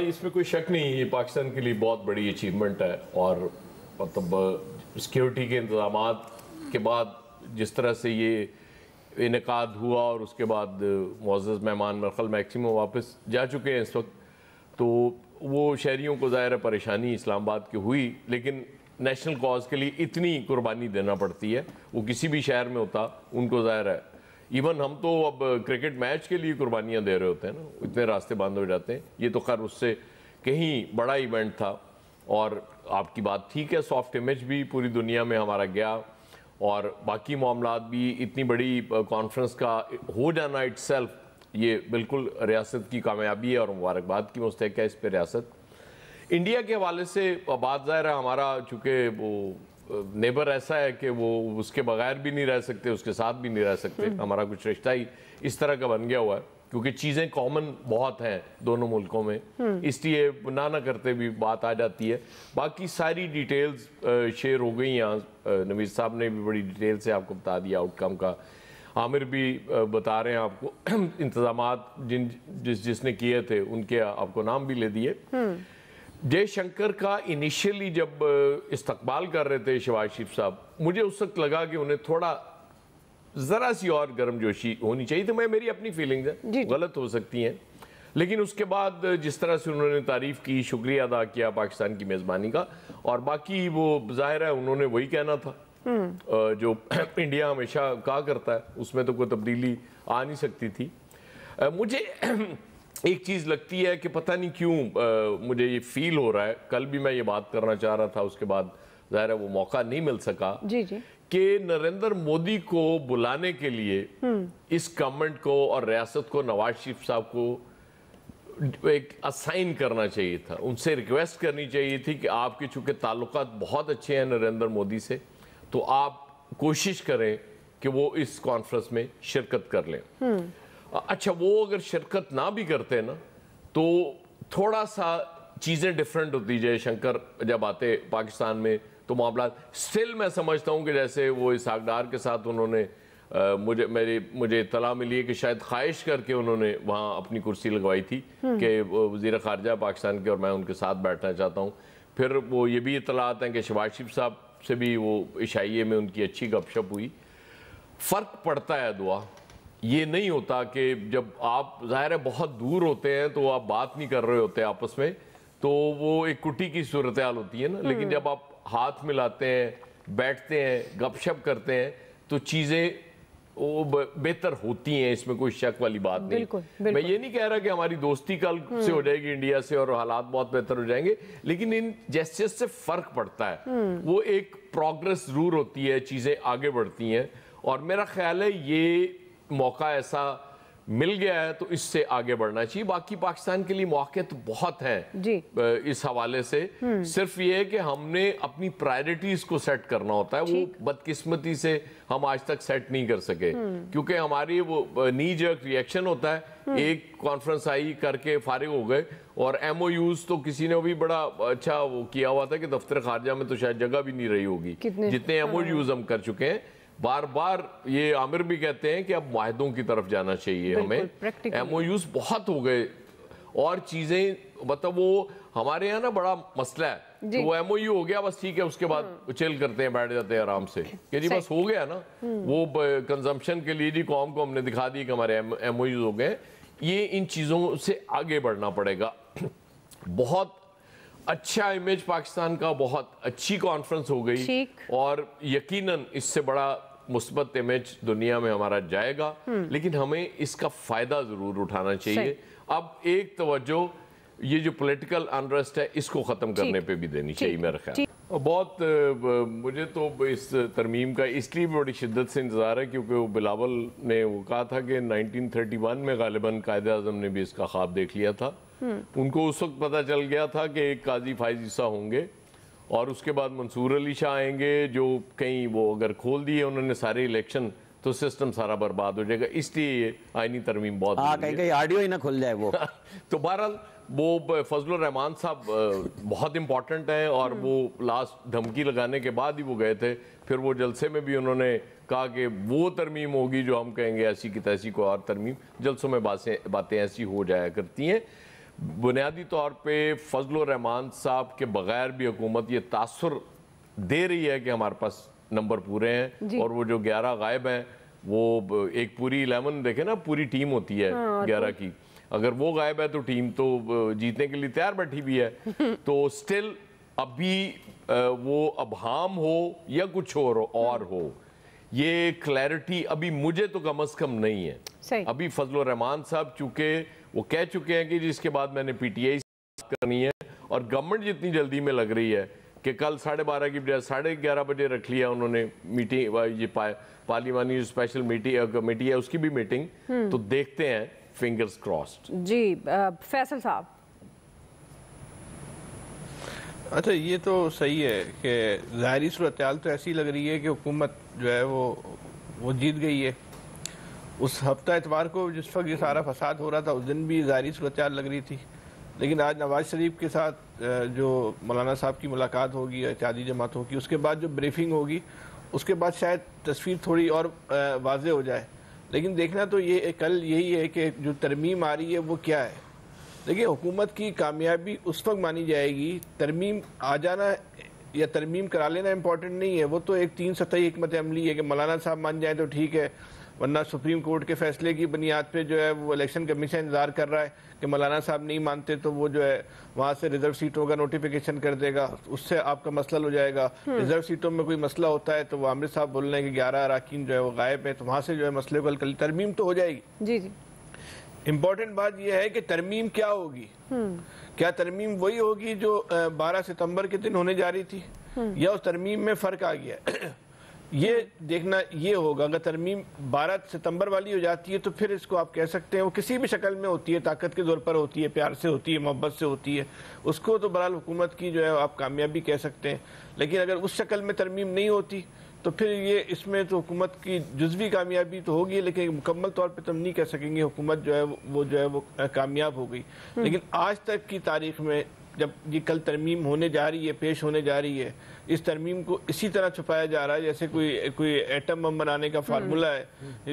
इसमें कोई शक नहीं ये पाकिस्तान के लिए बहुत बड़ी अचीवमेंट है और मतलब सिक्योरिटी के इंतजाम के बाद जिस तरह से ये इनका हुआ और उसके बाद मोज़ मेहमान मरखल मैक्सिमो वापस जा चुके हैं इस वक्त तो वो शहरीों को ज़ाहिर परेशानी इस्लामाबाद की हुई लेकिन नेशनल कॉज के लिए इतनी कुर्बानी देना पड़ती है वो किसी भी शहर में होता उनको ज़ाहिर है इवन हम तो अब क्रिकेट मैच के लिए कुर्बानियाँ दे रहे होते हैं ना इतने रास्ते बंद हो जाते हैं ये तो खैर उससे कहीं बड़ा इवेंट था और आपकी बात ठीक है सॉफ्ट इमेज भी पूरी दुनिया में हमारा गया और बाकी मामला भी इतनी बड़ी कॉन्फ्रेंस का हो जाना इट ये बिल्कुल रियासत की कामयाबी है और मुबारकबाद की मुस्तक है इस पर रियासत इंडिया के हवाले से बात ज़ाहिर है हमारा चूँकि वो नेबर ऐसा है कि वो उसके बगैर भी नहीं रह सकते उसके साथ भी नहीं रह सकते हम्म। हमारा कुछ रिश्ता ही इस तरह का बन गया हुआ है क्योंकि चीज़ें कॉमन बहुत हैं दोनों मुल्कों में हम्म। इसलिए ना ना करते भी बात आ जाती है बाकी सारी डिटेल्स शेयर हो गई यहाँ नवीद साहब ने भी बड़ी डिटेल से आपको बता दिया आउटकम का आमिर भी बता रहे हैं आपको इंतजाम जिन जिस जिसने किए थे उनके आपको नाम भी ले दिए हम्म। जयशंकर का इनिशियली जब इस्तकबाल कर रहे थे शिवाज शरीफ साहब मुझे उस वक्त लगा कि उन्हें थोड़ा ज़रा सी और गर्मजोशी होनी चाहिए तो मैं मेरी अपनी फीलिंग्स हैं गलत हो सकती हैं लेकिन उसके बाद जिस तरह से उन्होंने तारीफ़ की शुक्रिया अदा किया पाकिस्तान की मेज़बानी का और बाकी वो ज़ाहिर है उन्होंने वही कहना था हम्म। जो इंडिया हमेशा कहा करता है उसमें तो कोई तब्दीली आ नहीं सकती थी मुझे एक चीज़ लगती है कि पता नहीं क्यों मुझे ये फील हो रहा है कल भी मैं ये बात करना चाह रहा था उसके बाद ज़ाहिर है वो मौका नहीं मिल सका जी जी कि नरेंद्र मोदी को बुलाने के लिए हम्म। इस गवर्नमेंट को और रियासत को नवाज शरीफ साहब को एक असाइन करना चाहिए था उनसे रिक्वेस्ट करनी चाहिए थी कि आपके चूँकि ताल्लुक बहुत अच्छे हैं नरेंद्र मोदी से तो आप कोशिश करें कि वो इस कॉन्फ्रेंस में शिरकत कर लें हम्म। अच्छा वो अगर शिरकत ना भी करते ना तो थोड़ा सा चीज़ें डिफरेंट होती जयशंकर जब आते पाकिस्तान में तो मामला स्टिल मैं समझता हूँ कि जैसे वो इसहाक के साथ उन्होंने आ, मुझे मेरी मुझे इतला मिली है कि शायद ख्वाहिश करके उन्होंने वहाँ अपनी कुर्सी लगवाई थी हम्म। कि वजीर खारजा पाकिस्तान के और मैं उनके साथ बैठना चाहता हूँ फिर वो ये भी इतलात हैं कि शबाज शिफ साहब से भी वो इशाइये में उनकी अच्छी गपशप हुई फ़र्क पड़ता है दुआ ये नहीं होता कि जब आप ज़ाहिर है बहुत दूर होते हैं तो आप बात नहीं कर रहे होते आपस में तो वो एक कुटी की सूरत हाल होती है ना हम्म। लेकिन जब आप हाथ मिलाते हैं बैठते हैं गपशप करते हैं तो चीज़ें वो बेहतर होती हैं इसमें कोई शक वाली बात नहीं बिल्कुल, बिल्कुल। मैं ये नहीं कह रहा कि हमारी दोस्ती कल हम्म। से हो जाएगी इंडिया से और हालात बहुत बेहतर हो जाएंगे लेकिन इन जेस्टर्स से फर्क पड़ता है हम्म। वो एक प्रोग्रेस जरूर होती है चीज़ें आगे बढ़ती हैं और मेरा ख्याल है ये मौका ऐसा मिल गया है तो इससे आगे बढ़ना चाहिए बाकी पाकिस्तान के लिए मौके तो बहुत हैं जी इस हवाले से हम्म। सिर्फ ये है कि हमने अपनी प्रायोरिटीज को सेट करना होता है वो बदकिस्मती से हम आज तक सेट नहीं कर सके हम्म। क्योंकि हमारी वो नीज रिएक्शन होता है हम्म। एक कॉन्फ्रेंस आई करके फारिग हो गए और एम ओ यूज तो किसी ने भी बड़ा अच्छा वो किया हुआ था कि दफ्तर खारजा में तो शायद जगह भी नहीं रही होगी जितने एम ओ यूज हम कर चुके हैं बार बार ये आमिर भी कहते हैं कि अब माहदों की तरफ जाना चाहिए हमें एम बहुत हो गए और चीज़ें मतलब वो हमारे यहाँ ना बड़ा मसला है तो वो एम हो गया बस ठीक है उसके बाद चिल हम्म। करते हैं बैठ जाते हैं आराम से कि जी बस हो गया ना हम्म। वो कंजम्पशन के लिए जी कॉम को हमने दिखा दी कि हमारे एम हो गए ये इन चीज़ों से आगे बढ़ना पड़ेगा बहुत अच्छा इमेज पाकिस्तान का बहुत अच्छी कॉन्फ्रेंस हो गई और यकीनन इससे बड़ा मुस्बत इमेज दुनिया में हमारा जाएगा लेकिन हमें इसका फ़ायदा ज़रूर उठाना चाहिए अब एक तवज्जो ये जो पॉलिटिकल अनरेस्ट है इसको ख़त्म करने पे भी देनी चाहिए मेरा ख्याल बहुत मुझे तो इस तरमीम का इसलिए भी बड़ी शिद्दत से इंतज़ार है क्योंकि वो बिलावल ने वो कहा था कि 1931 में गालिबा कायद अजम ने भी इसका ख्वाब देख लिया था हम्म। उनको उस वक्त पता चल गया था कि एक काजी फायजीसा होंगे और उसके बाद मंसूर अली शाह आएंगे जो कहीं वो अगर खोल दिए उन्होंने सारे इलेक्शन तो सिस्टम सारा बर्बाद हो जाएगा इसलिए ये आईनी तरमीम बहुत हाँ, कहीं कहीं आडियो ही ना खुल जाए वो तो बहरहाल वो फजल रहमान साहब बहुत इम्पॉर्टेंट हैं और वो लास्ट धमकी लगाने के बाद ही वो गए थे फिर वो जलसे में भी उन्होंने कहा कि वो तरमीम होगी जो हम कहेंगे ऐसी की तैसी को और तरमीम जलसों में बातें बातें ऐसी हो जाया करती हैं बुनियादी तौर पर फजल रहमान साहब के बगैर भी हुकूमत ये तासर दे रही है कि हमारे पास नंबर पूरे हैं और वो जो ग्यारह गायब हैं वो एक पूरी इलेवन देखे ना पूरी टीम होती है हाँ, ग्यारह तो... की अगर वो गायब है तो टीम तो जीतने के लिए तैयार बैठी भी है तो स्टिल अभी वो हाम हो या कुछ और और हो ये क्लैरिटी अभी मुझे तो कम अज कम नहीं है अभी फजल रहमान साहब चूंकि वो कह चुके हैं कि जिसके बाद मैंने पीटीआई करनी है और गवर्नमेंट जितनी जल्दी में लग रही है कि कल साढ़े बारह की बजाय साढ़े ग्यारह बजे रख लिया उन्होंने मीटिंग ये पा, जो स्पेशल मीटिंग कमेटी है उसकी भी मीटिंग हम्म। तो देखते हैं फिंगर्स क्रॉस्ड जी आ, फैसल साहब अच्छा ये तो सही है कि ज़ाहरी सूरत तो ऐसी लग रही है कि हुकूमत जो है वो वो जीत गई है उस हफ्ता एतवार को जिस वक्त ये सारा फसाद हो रहा था उस दिन भी ज़ाहरी सूरत लग रही थी लेकिन आज नवाज शरीफ के साथ जो मौलाना साहब की मुलाकात होगी इत्यादि जमात होगी उसके बाद जो ब्रीफिंग होगी उसके बाद शायद तस्वीर थोड़ी और वाज हो जाए लेकिन देखना तो ये कल यही है कि जो तरमीम आ रही है वो क्या है देखिए हुकूमत की कामयाबी उस वक्त मानी जाएगी तरमीम आ जाना या तरमीम करा लेना इंपॉर्टेंट नहीं है वो तो एक तीन सतही हमत अमली है कि मौलाना साहब मान जाए तो ठीक है वरना सुप्रीम कोर्ट के फैसले की बुनियाद पर जो है वो इलेक्शन कमीशन इंतज़ार कर रहा है कि मौलाना साहब नहीं मानते तो वो जो है वहाँ से रिजर्व सीटों का नोटिफिकेशन कर देगा उससे आपका मसला हो जाएगा रिजर्व हम्म। सीटों में कोई मसला होता है तो वो आमिर साहब बोल रहे हैं कि ग्यारह अरकान जो है वो गायब है तो वहाँ से जो है मसले को तरमीम तो हो जाएगी जी जी इम्पोर्टेंट बात यह है कि तरमीम क्या होगी हम्म। क्या तरमीम वही होगी जो 12 सितंबर के दिन होने जा रही थी हम्म। या उस तरमीम में फ़र्क आ गया ये देखना ये होगा अगर तरमीम 12 सितंबर वाली हो जाती है तो फिर इसको आप कह सकते हैं वो किसी भी शक्ल में होती है ताकत के तौर पर होती है प्यार से होती है मोहब्बत से होती है उसको तो बहरहाल हुकूमत की जो है आप कामयाबी कह सकते हैं लेकिन अगर उस शक्ल में तरमीम नहीं होती तो फिर ये इसमें तो हुकूमत की जज्वी कामयाबी तो होगी लेकिन मुकम्मल तौर तो हम नहीं कह सकेंगे हुकूमत जो है वो जो है वो कामयाब हो गई हम्म। लेकिन आज तक की तारीख में जब ये कल तरमीम होने जा रही है पेश होने जा रही है इस तरमीम को इसी तरह छुपाया जा रहा है जैसे कोई कोई एटम बम बनाने का फार्मूला है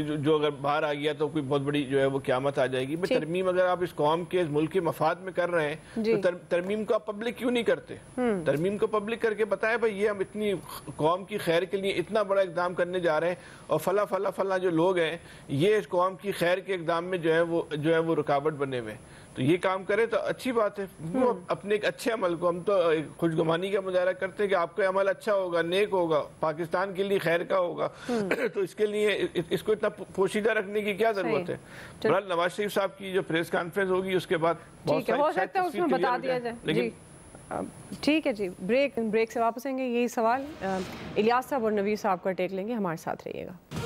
जो, जो अगर बाहर आ गया तो कोई बहुत बड़ी जो है वो क्यामत आ जाएगी भाई तरमीम अगर आप इस कौम के इस मुल्क के मफाद में कर रहे हैं तो तर, तरमीम को आप पब्लिक क्यों नहीं करते हम्म। तरमीम को पब्लिक करके बताए भाई ये हम इतनी कौम की खैर के लिए इतना बड़ा इकदाम करने जा रहे हैं और फला फला फला जो लोग हैं ये इस कौम की खैर के इकदाम में जो है वो जो है वो रुकावट बने हुए हैं तो ये काम करें तो अच्छी बात है वो हम्म। अपने एक अच्छे अमल को हम तो खुशगुमानी का मुजाहरा करते हैं कि आपका अमल अच्छा होगा नेक होगा पाकिस्तान के लिए खैर का होगा हम्म। तो इसके लिए इसको इतना पोशीदा रखने की क्या जरूरत है बहरहाल नवाज शरीफ साहब की जो प्रेस कॉन्फ्रेंस होगी उसके बाद उसमें बता दिया जाए लेकिन ठीक है जी ब्रेक ब्रेक से वापस आएंगे यही सवाल इलियास साहब और नवीर साहब का टेक लेंगे हमारे साथ रहिएगा